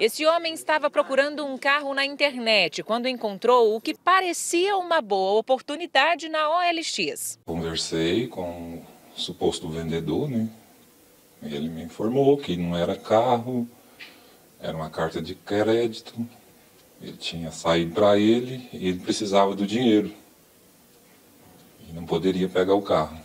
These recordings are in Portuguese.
Esse homem estava procurando um carro na internet quando encontrou o que parecia uma boa oportunidade na OLX. Conversei com o suposto vendedor, né? Ele me informou que não era carro, era uma carta de crédito. Ele tinha saído para ele e ele precisava do dinheiro. E não poderia pegar o carro.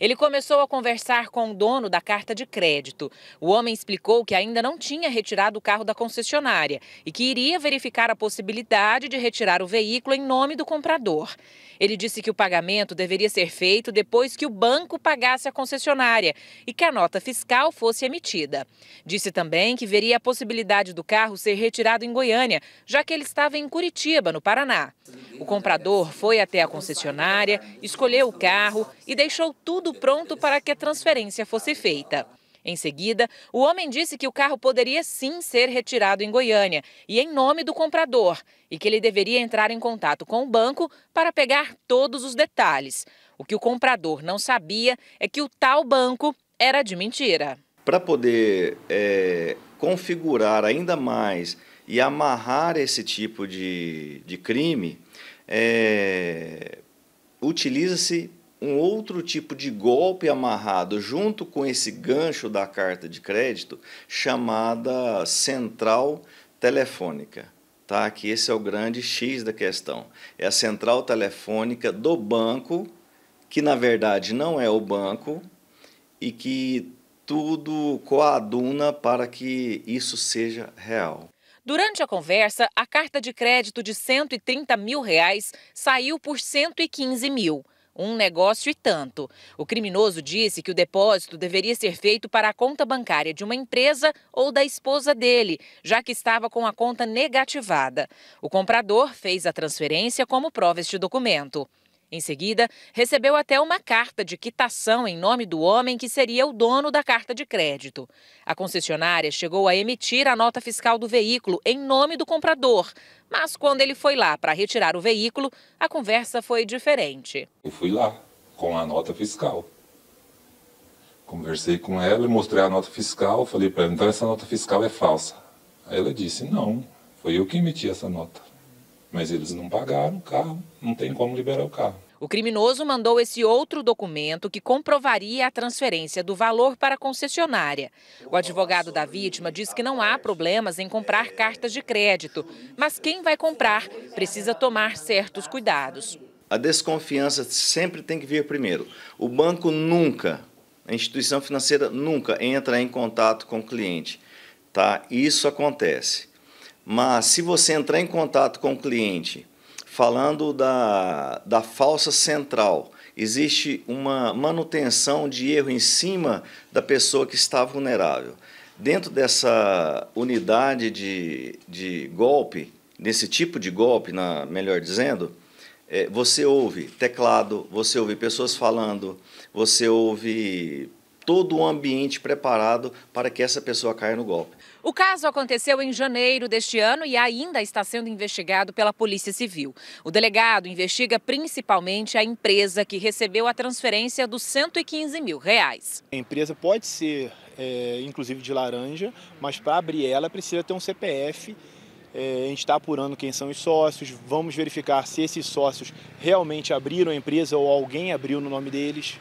Ele começou a conversar com o dono da carta de crédito. O homem explicou que ainda não tinha retirado o carro da concessionária e que iria verificar a possibilidade de retirar o veículo em nome do comprador. Ele disse que o pagamento deveria ser feito depois que o banco pagasse a concessionária e que a nota fiscal fosse emitida. Disse também que veria a possibilidade do carro ser retirado em Goiânia, já que ele estava em Curitiba, no Paraná. O comprador foi até a concessionária, escolheu o carro e deixou tudo pronto para que a transferência fosse feita. Em seguida, o homem disse que o carro poderia sim ser retirado em Goiânia e em nome do comprador, e que ele deveria entrar em contato com o banco para pegar todos os detalhes. O que o comprador não sabia é que o tal banco era de mentira. Para poder é, configurar ainda mais e amarrar esse tipo de, de crime, é, utiliza-se um outro tipo de golpe amarrado junto com esse gancho da carta de crédito chamada central telefônica. Tá? Que esse é o grande X da questão. É a central telefônica do banco, que na verdade não é o banco, e que tudo coaduna para que isso seja real. Durante a conversa, a carta de crédito de 130 mil reais saiu por 115 mil. Um negócio e tanto. O criminoso disse que o depósito deveria ser feito para a conta bancária de uma empresa ou da esposa dele, já que estava com a conta negativada. O comprador fez a transferência como prova este documento. Em seguida, recebeu até uma carta de quitação em nome do homem que seria o dono da carta de crédito. A concessionária chegou a emitir a nota fiscal do veículo em nome do comprador, mas quando ele foi lá para retirar o veículo, a conversa foi diferente. Eu fui lá com a nota fiscal. Conversei com ela, mostrei a nota fiscal, falei para ela: então essa nota fiscal é falsa. Aí ela disse: não, foi eu que emiti essa nota. Mas eles não pagaram o carro, não tem como liberar o carro. O criminoso mandou esse outro documento que comprovaria a transferência do valor para a concessionária. O advogado da vítima diz que não há problemas em comprar cartas de crédito, mas quem vai comprar precisa tomar certos cuidados. A desconfiança sempre tem que vir primeiro. O banco nunca, a instituição financeira nunca entra em contato com o cliente. Tá? Isso acontece. Mas se você entrar em contato com o cliente falando da, da falsa central, existe uma manutenção de erro em cima da pessoa que está vulnerável. Dentro dessa unidade de, de golpe, desse tipo de golpe, na, melhor dizendo, é, você ouve teclado, você ouve pessoas falando, você ouve todo o ambiente preparado para que essa pessoa caia no golpe. O caso aconteceu em janeiro deste ano e ainda está sendo investigado pela Polícia Civil. O delegado investiga principalmente a empresa que recebeu a transferência dos 115 mil reais. A empresa pode ser, é, inclusive, de laranja, mas para abrir ela precisa ter um CPF é, a gente está apurando quem são os sócios, vamos verificar se esses sócios realmente abriram a empresa ou alguém abriu no nome deles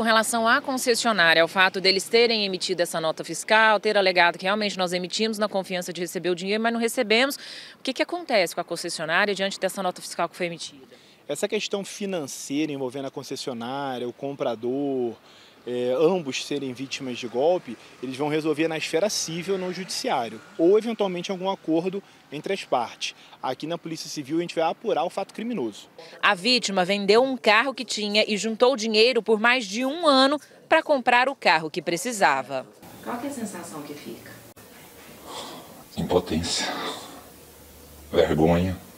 com relação à concessionária, ao fato deles terem emitido essa nota fiscal, ter alegado que realmente nós emitimos na confiança de receber o dinheiro, mas não recebemos. O que, que acontece com a concessionária diante dessa nota fiscal que foi emitida? Essa questão financeira envolvendo a concessionária, o comprador, é, ambos serem vítimas de golpe, eles vão resolver na esfera civil, no judiciário, ou eventualmente algum acordo entre as partes. Aqui na Polícia Civil a gente vai apurar o fato criminoso. A vítima vendeu um carro que tinha e juntou dinheiro por mais de um ano para comprar o carro que precisava. Qual que é a sensação que fica? Impotência, vergonha.